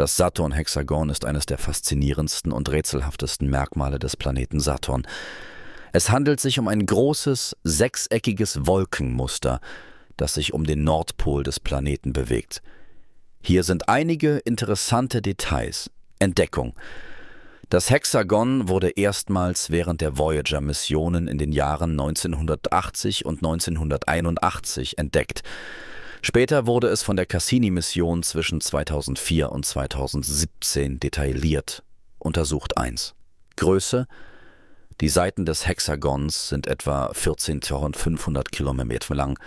Das Saturn-Hexagon ist eines der faszinierendsten und rätselhaftesten Merkmale des Planeten Saturn. Es handelt sich um ein großes, sechseckiges Wolkenmuster, das sich um den Nordpol des Planeten bewegt. Hier sind einige interessante Details. Entdeckung. Das Hexagon wurde erstmals während der Voyager-Missionen in den Jahren 1980 und 1981 entdeckt. Später wurde es von der Cassini-Mission zwischen 2004 und 2017 detailliert. Untersucht 1. Größe die Seiten des Hexagons sind etwa 14.500 Kilometer lang,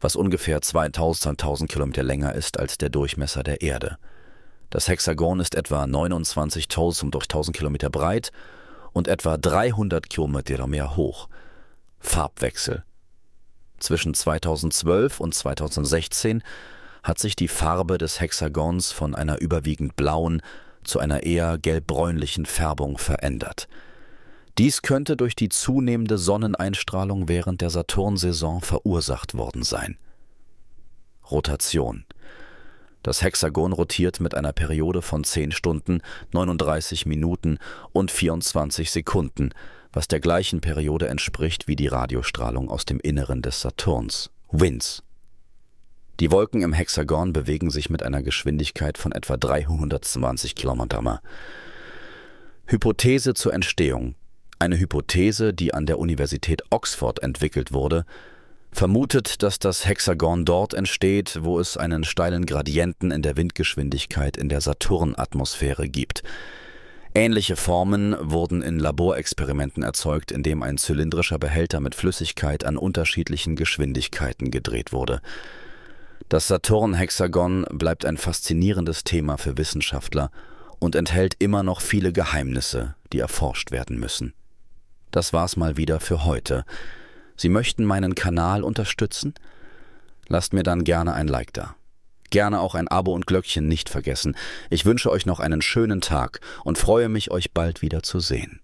was ungefähr 2000 Kilometer länger ist als der Durchmesser der Erde. Das Hexagon ist etwa 29.000 durch 1000 Kilometer breit und etwa 300 Kilometer mehr hoch. Farbwechsel. Zwischen 2012 und 2016 hat sich die Farbe des Hexagons von einer überwiegend blauen zu einer eher gelbbräunlichen Färbung verändert. Dies könnte durch die zunehmende Sonneneinstrahlung während der Saturnsaison verursacht worden sein. Rotation. Das Hexagon rotiert mit einer Periode von 10 Stunden, 39 Minuten und 24 Sekunden, was der gleichen Periode entspricht wie die Radiostrahlung aus dem Inneren des Saturns, Winds. Die Wolken im Hexagon bewegen sich mit einer Geschwindigkeit von etwa 320 km Hypothese zur Entstehung. Eine Hypothese, die an der Universität Oxford entwickelt wurde, vermutet, dass das Hexagon dort entsteht, wo es einen steilen Gradienten in der Windgeschwindigkeit in der Saturnatmosphäre gibt – Ähnliche Formen wurden in Laborexperimenten erzeugt, indem ein zylindrischer Behälter mit Flüssigkeit an unterschiedlichen Geschwindigkeiten gedreht wurde. Das Saturn-Hexagon bleibt ein faszinierendes Thema für Wissenschaftler und enthält immer noch viele Geheimnisse, die erforscht werden müssen. Das war's mal wieder für heute. Sie möchten meinen Kanal unterstützen? Lasst mir dann gerne ein Like da. Gerne auch ein Abo und Glöckchen nicht vergessen. Ich wünsche euch noch einen schönen Tag und freue mich, euch bald wieder zu sehen.